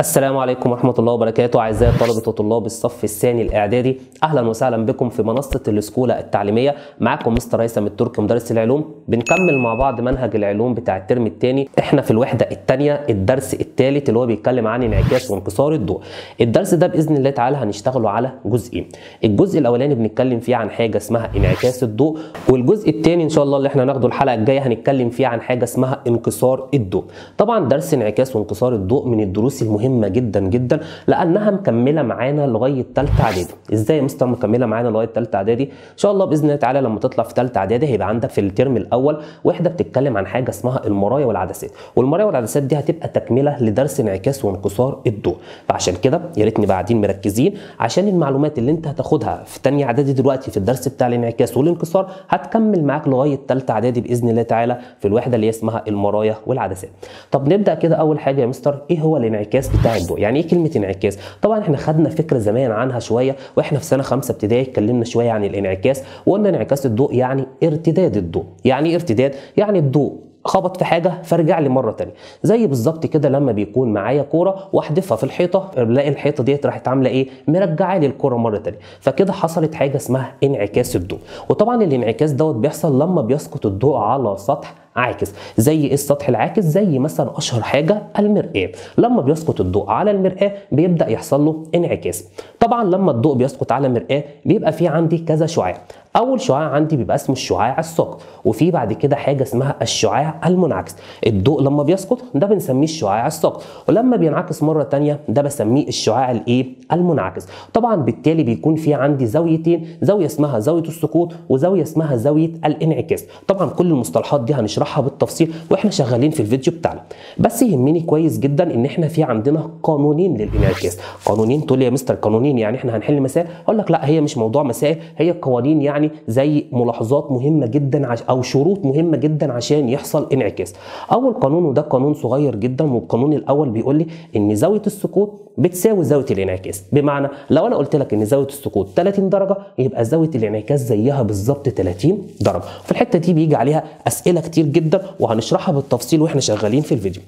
السلام عليكم ورحمة الله وبركاته أعزائي طلبة وطلاب الصف الثاني الإعدادي أهلا وسهلا بكم في منصة السكولة التعليمية معاكم مستر هيثم التركي مدرس العلوم بنكمل مع بعض منهج العلوم بتاع الترم الثاني إحنا في الوحدة الثانية الدرس الثالث اللي هو بيتكلم عن انعكاس وانكسار الضوء الدرس ده بإذن الله تعالى هنشتغله على جزئين الجزء الأولاني بنتكلم فيه عن حاجة اسمها انعكاس الضوء والجزء الثاني إن شاء الله اللي إحنا ناخده الحلقة الجاية هنتكلم فيه عن حاجة اسمها انكسار الضوء طبعا درس انعكاس وانكسار الضوء من الدروس المهمة مهمه جدا جدا لانها مكمله معانا لغايه ثالثه اعدادي ازاي يا مستر مكمله معانا لغايه ثالثه اعدادي ان شاء الله باذن الله تعالى لما تطلع في ثالثه اعدادي هيبقى عندك في الترم الاول وحده بتتكلم عن حاجه اسمها المرايا والعدسات والمرايا والعدسات دي هتبقى تكمله لدرس انعكاس وانكسار الضوء فعشان كده يا ريتني بعدين مركزين عشان المعلومات اللي انت هتاخدها في ثانيه اعدادي دلوقتي في الدرس بتاع الانعكاس والانكسار هتكمل معاك لغايه ثالثه اعدادي باذن الله تعالى في الوحده اللي اسمها المرايا والعدسات طب نبدا كده اول حاجه يا مستر ايه هو الانعكاس تعبوا يعني ايه كلمه انعكاس طبعا احنا خدنا فكره زمان عنها شويه واحنا في سنه خمسه ابتدائي اتكلمنا شويه عن الانعكاس وقلنا انعكاس الضوء يعني ارتداد الضوء يعني ايه ارتداد يعني الضوء خبط في حاجه فارجع لي مره تانية زي بالظبط كده لما بيكون معايا كوره واحدفها في الحيطه بلاقي الحيطه ديت راحت عامله ايه مرجعه لي الكوره مره تانية فكده حصلت حاجه اسمها انعكاس الضوء وطبعا الانعكاس دوت بيحصل لما بيسقط الضوء على سطح عاكس زي ايه السطح العاكس زي مثلا اشهر حاجه المراه لما بيسقط الضوء على المراه بيبدا يحصل له انعكاس طبعا لما الضوء بيسقط على المراه بيبقى في عندي كذا شعاع اول شعاع عندي بيبقى اسمه الشعاع الساقط وفي بعد كده حاجه اسمها الشعاع المنعكس الضوء لما بيسقط ده بنسميه الشعاع الساقط ولما بينعكس مره ثانيه ده بسميه الشعاع الايه المنعكس طبعا بالتالي بيكون في عندي زاويتين زاويه اسمها زاويه السقوط وزاويه اسمها زاويه الانعكاس طبعا كل المصطلحات دي هنشوفها هشرحها بالتفصيل واحنا شغالين في الفيديو بتاعنا بس يهمني كويس جدا ان احنا في عندنا قانونين للانعكاس قانونين تقول لي يا مستر قانونين يعني احنا هنحل مسائل اقول لك لا هي مش موضوع مسائل هي قوانين يعني زي ملاحظات مهمه جدا عش... او شروط مهمه جدا عشان يحصل انعكاس اول قانون وده قانون صغير جدا والقانون الاول بيقول لي ان زاويه السقوط بتساوي زاويه الانعكاس بمعنى لو انا قلت لك ان زاويه السقوط 30 درجه يبقى زاويه الانعكاس زيها بالظبط 30 درجه في الحته دي بيجي عليها اسئله كتير جدا وهنشرحها بالتفصيل واحنا شغالين في الفيديو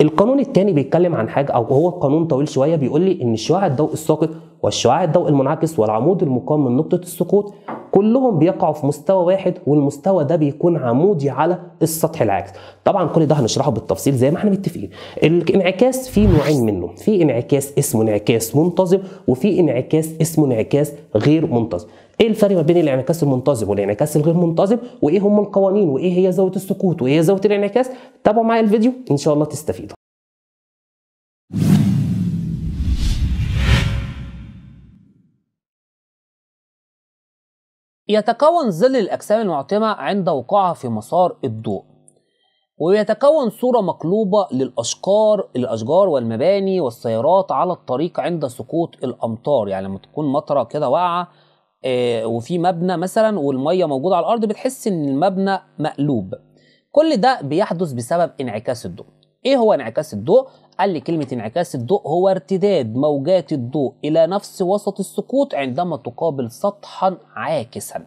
القانون الثاني بيتكلم عن حاجه او هو قانون طويل شويه بيقول لي ان شعاع الضوء الساقط والشعاع الضوئي المنعكس والعمود المقام من نقطة السقوط كلهم بيقعوا في مستوى واحد والمستوى ده بيكون عمودي على السطح العاكس طبعا كل ده هنشرحه بالتفصيل زي ما احنا متفقين الانعكاس في نوعين منه في انعكاس اسمه انعكاس منتظم وفي انعكاس اسمه انعكاس غير منتظم ايه الفرق ما بين الانعكاس المنتظم والانعكاس الغير منتظم وايه هم القوانين وايه هي زاويه السقوط وايه هي زاويه الانعكاس تابعوا معايا الفيديو ان شاء الله تستفيدوا يتكون ظل الأجسام المعتمة عند وقوعها في مسار الضوء ويتكون صورة مقلوبة للأشجار الأشجار والمباني والسيارات على الطريق عند سقوط الأمطار يعني لما تكون مطرة كده واقعة آه، وفي مبنى مثلا والمية موجودة على الأرض بتحس إن المبنى مقلوب كل ده بيحدث بسبب انعكاس الضوء ايه هو انعكاس الضوء قال لي كلمة انعكاس الضوء هو ارتداد موجات الضوء إلى نفس وسط السقوط عندما تقابل سطحا عاكسا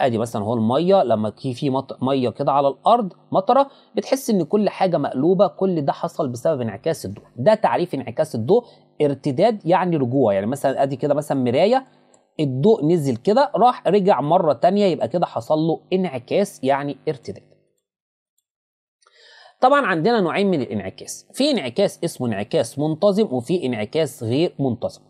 ادي مثلا هو الميه لما في ميه كده على الارض مطره بتحس ان كل حاجه مقلوبه كل ده حصل بسبب انعكاس الضوء ده تعريف انعكاس الضوء ارتداد يعني رجوع يعني مثلا ادي كده مثلا مرايه الضوء نزل كده راح رجع مره تانية يبقى كده حصل له انعكاس يعني ارتداد طبعا عندنا نوعين من الانعكاس في انعكاس اسمه انعكاس منتظم وفي انعكاس غير منتظم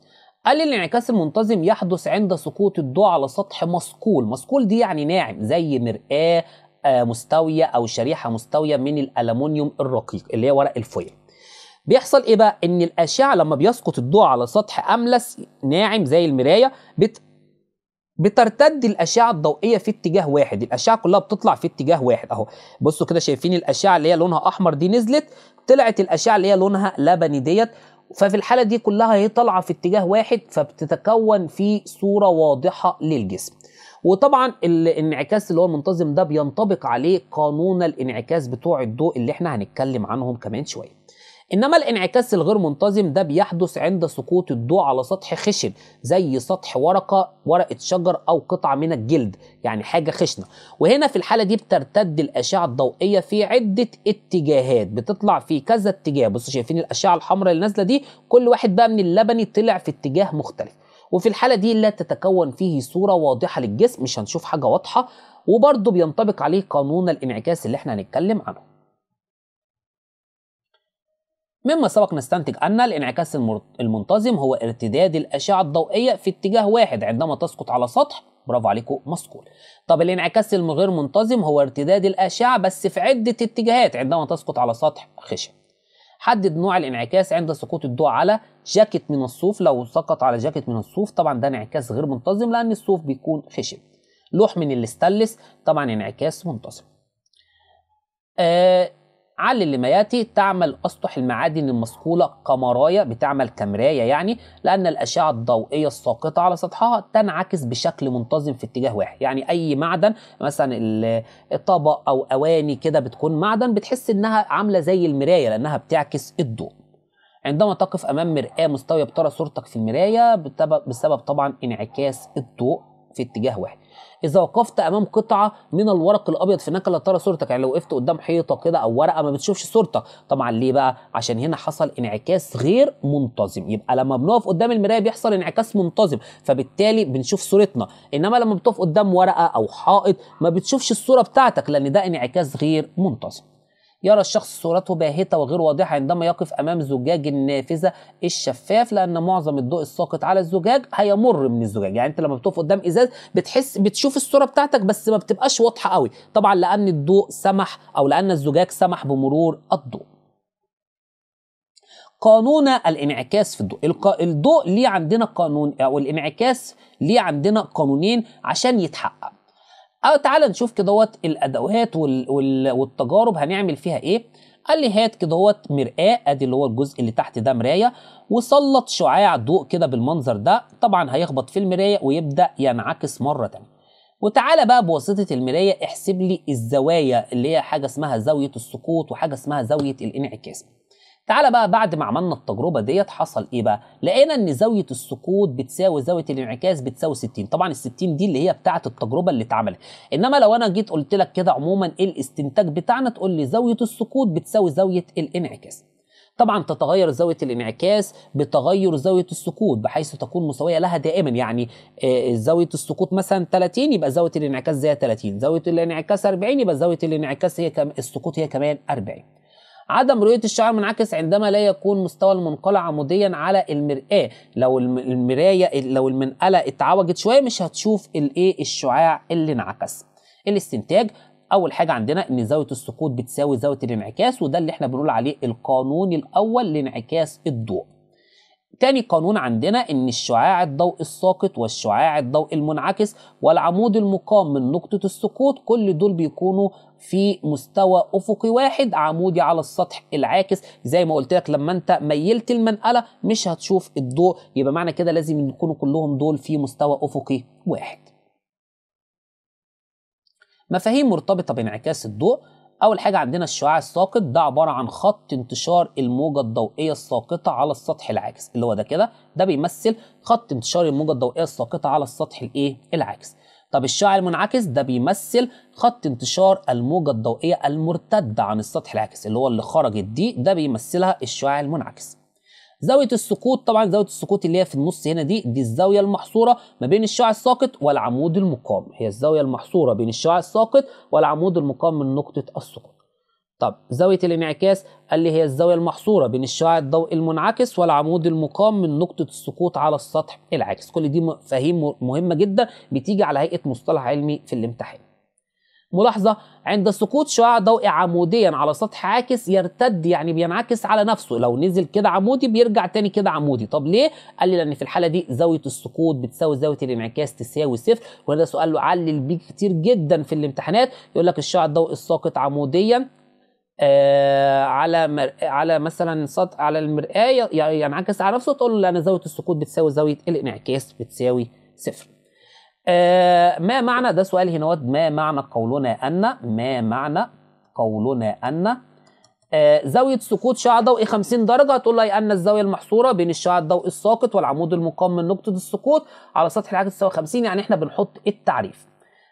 قال الانعكاس المنتظم يحدث عند سقوط الضوء على سطح مصقول مصقول دي يعني ناعم زي مرآة آه، مستوية أو شريحة مستوية من الألمونيوم الرقيق اللي هي ورق الفويل بيحصل ايه بقى ان الاشعه لما بيسقط الضوء على سطح املس ناعم زي المرايه بت بترتد الاشعه الضوئيه في اتجاه واحد الاشعه كلها بتطلع في اتجاه واحد اهو بصوا كده شايفين الاشعه اللي هي لونها احمر دي نزلت طلعت الاشعه اللي هي لونها لبني ديت ففي الحاله دي كلها هي طالعه في اتجاه واحد فبتتكون في صوره واضحه للجسم وطبعا الانعكاس اللي هو المنتظم ده بينطبق عليه قانون الانعكاس بتوع الضوء اللي احنا هنتكلم عنهم كمان شويه انما الانعكاس الغير منتظم ده بيحدث عند سقوط الضوء على سطح خشن زي سطح ورقه ورقه شجر او قطعه من الجلد يعني حاجه خشنه وهنا في الحاله دي بترتد الاشعه الضوئيه في عده اتجاهات بتطلع في كذا اتجاه بصوا شايفين الاشعه الحمراء اللي نازله دي كل واحد بقى من اللبني طلع في اتجاه مختلف وفي الحالة دي لا تتكون فيه صورة واضحة للجسم مش هنشوف حاجة واضحة وبرضه بينطبق عليه قانون الانعكاس اللي احنا هنتكلم عنه مما سبق نستنتج أن الانعكاس المنتظم هو ارتداد الأشعة الضوئية في اتجاه واحد عندما تسقط على سطح برافو عليكم مسقول طب الانعكاس الغير منتظم هو ارتداد الأشعة بس في عدة اتجاهات عندما تسقط على سطح خشب حدد نوع الانعكاس عند سقوط الضوء على جاكيت من الصوف لو سقط على جاكيت من الصوف طبعا ده انعكاس غير منتظم لأن الصوف بيكون خشب لوح من الاستلس طبعا انعكاس منتظم آه علل ياتي تعمل أسطح المعادن المصقولة كمرايا بتعمل كمراية يعني لأن الأشعة الضوئية الساقطة على سطحها تنعكس بشكل منتظم في اتجاه واحد يعني أي معدن مثلا الطبق أو أواني كده بتكون معدن بتحس إنها عاملة زي المراية لأنها بتعكس الضوء عندما تقف أمام مرآة مستوية بترى صورتك في المراية بسبب طبعا انعكاس الضوء في اتجاه واحد اذا وقفت امام قطعه من الورق الابيض فانك لا ترى صورتك يعني لو وقفت قدام حيطه كده او ورقه ما بتشوفش صورتك طبعا ليه بقى عشان هنا حصل انعكاس غير منتظم يبقى لما بنقف قدام المرايه بيحصل انعكاس منتظم فبالتالي بنشوف صورتنا انما لما بتقف قدام ورقه او حائط ما بتشوفش الصوره بتاعتك لان ده انعكاس غير منتظم يرى الشخص صورته باهتة وغير واضحة عندما يقف أمام زجاج النافذة الشفاف لأن معظم الضوء الساقط على الزجاج هيمر من الزجاج يعني أنت لما بتقف قدام إزاز بتحس بتشوف الصورة بتاعتك بس ما بتبقاش واضحة قوي طبعا لأن الضوء سمح أو لأن الزجاج سمح بمرور الضوء قانون الانعكاس في الضوء الضوء ليه عندنا قانون او الانعكاس ليه عندنا قانونين عشان يتحقق أو تعالى نشوف كدهوت الأدوات وال والتجارب هنعمل فيها إيه قال لي هات كدهوت مرآة أدي اللي هو الجزء اللي تحت ده مراية وسلط شعاع ضوء كده بالمنظر ده طبعا هيخبط في المراية ويبدأ ينعكس مرة تانية وتعالى بقى بواسطة المراية احسب لي الزوايا اللي هي حاجة اسمها زاوية السقوط وحاجة اسمها زاوية الانعكاس تعال بقى بعد ما عملنا التجربه ديت حصل ايه بقى لقينا ان زاويه السقوط بتساوي زاويه الانعكاس بتساوي 60 طبعا ال 60 دي اللي هي بتاعه التجربه اللي اتعملت انما لو انا جيت قلت لك كده عموما ايه الاستنتاج بتاعنا تقول لي زاويه السقوط بتساوي زاويه الانعكاس طبعا تتغير زاويه الانعكاس بتغير زاويه السقوط بحيث تكون مساويه لها دائما يعني آه، زاويه السقوط مثلا 30 يبقى زاويه الانعكاس زي 30 زاويه الانعكاس 40 يبقى زاويه الانعكاس هي كم السقوط هي كمان 40 عدم رؤية الشعر منعكس عندما لا يكون مستوى المنقلة عموديا على المرآة لو المراية لو المنقلة اتعوجت شوية مش هتشوف الايه الشعاع اللي انعكس الاستنتاج اول حاجه عندنا ان زاويه السقوط بتساوي زاويه الانعكاس وده اللي احنا بنقول عليه القانون الاول لانعكاس الضوء تاني قانون عندنا ان الشعاع الضوء الساقط والشعاع الضوء المنعكس والعمود المقام من نقطة السقوط كل دول بيكونوا في مستوى افقي واحد عمودي على السطح العاكس زي ما قلت لك لما انت ميلت المنقله مش هتشوف الضوء يبقى معنى كده لازم يكونوا كلهم دول في مستوى افقي واحد مفاهيم مرتبطه بانعكاس الضوء اول حاجه عندنا الشعاع الساقط ده عباره عن خط انتشار الموجه الضوئيه الساقطه على السطح العاكس اللي هو ده كده ده بيمثل خط انتشار الموجه الضوئيه الساقطه على السطح الايه العاكس طب الشعاع المنعكس ده بيمثل خط انتشار الموجه الضوئيه المرتده عن السطح العاكس اللي هو اللي خرجت دي ده بيمثلها الشعاع المنعكس زاويه السقوط طبعا زاويه السقوط اللي هي في النص هنا دي دي الزاويه المحصوره ما بين الشعاع الساقط والعمود المقام هي الزاويه المحصوره بين الشعاع الساقط والعمود المقام من نقطه السقوط طب زاويه الانعكاس اللي هي الزاويه المحصوره بين الشعاع الضوئي المنعكس والعمود المقام من نقطه السقوط على السطح العاكس كل دي مفاهيم مهمه جدا بتيجي على هيئه مصطلح علمي في الامتحان ملاحظة عند سقوط شعاع ضوئي عموديا على سطح عاكس يرتد يعني بينعكس على نفسه لو نزل كده عمودي بيرجع تاني كده عمودي طب ليه؟ قال لي لأن في الحالة دي زاوية السقوط بتساوي زاوية الانعكاس تساوي صفر وأنا ده سؤال علل بيه كتير جدا في الامتحانات يقول لك الشعاع الضوئي الساقط عموديا آه على مر... على مثلا سطح على المرآة ينعكس على نفسه تقول له لا أنا زاوية السقوط بتساوي زاوية الانعكاس بتساوي صفر آه، ما معنى ده سؤال هنا ما معنى قولنا أن ما معنى قولنا أن آه، زاوية سقوط شعاع ضوئي 50 درجة هتقول لي أن الزاوية المحصورة بين الشعاع الضوئي الساقط والعمود المقام من نقطة السقوط على سطح العكس تساوي 50 يعني إحنا بنحط التعريف.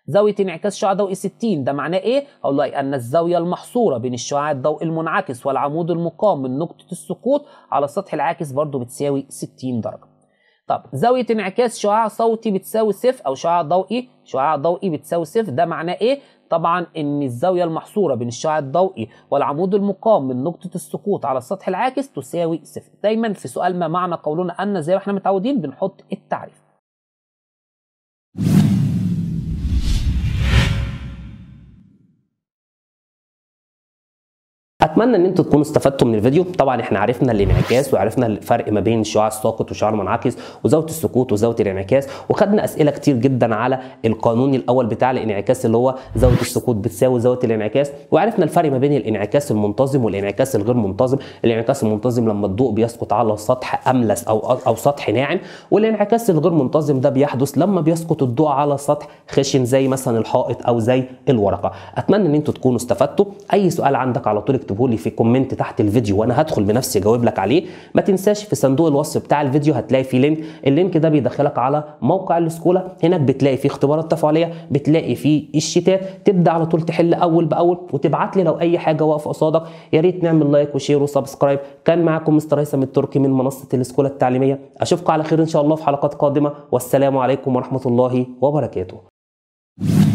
زاوية انعكاس شعاع ضوئي 60 ده معناه إيه؟ أقول لي أن الزاوية المحصورة بين الشعاع الضوئي المنعكس والعمود المقام من نقطة السقوط على السطح العاكس برضو بتساوي 60 درجة. طب زاويه انعكاس شعاع صوتي بتساوي صفر او شعاع ضوئي شعاع ضوئي بتساوي صفر ده معناه ايه طبعا ان الزاويه المحصوره بين الشعاع الضوئي والعمود المقام من نقطه السقوط على السطح العاكس تساوي صفر دايما في سؤال ما معنى قولنا ان زي ما احنا متعودين بنحط التعريف اتمنى ان انتم تكونوا استفدتوا من الفيديو طبعا احنا عرفنا الانعكاس وعرفنا الفرق ما بين الشعاع الساقط والشعاع المنعكس وزاويه السقوط وزاويه الانعكاس وخدنا اسئله كتير جدا على القانون الاول بتاع الانعكاس اللي هو زاويه السقوط بتساوي زاويه الانعكاس وعرفنا الفرق ما بين الانعكاس المنتظم والانعكاس الغير منتظم الانعكاس المنتظم لما الضوء بيسقط على سطح املس او او سطح ناعم والانعكاس الغير منتظم ده بيحدث لما بيسقط الضوء على سطح خشن زي مثلا الحائط او زي الورقه اتمنى ان انتم تكونوا استفدتوا اي سؤال عندك على طول اكتبه تكتبه لي في كومنت تحت الفيديو وانا هدخل بنفسي اجاوب لك عليه ما تنساش في صندوق الوصف بتاع الفيديو هتلاقي فيه لينك اللينك ده بيدخلك على موقع السكولا هناك بتلاقي فيه اختبارات تفاعليه بتلاقي فيه الشيتات تبدا على طول تحل اول باول وتبعت لي لو اي حاجه واقفه قصادك يا ريت نعمل لايك وشير وسبسكرايب كان معاكم مستر هيثم التركي من منصه السكولا التعليميه اشوفكم على خير ان شاء الله في حلقات قادمه والسلام عليكم ورحمه الله وبركاته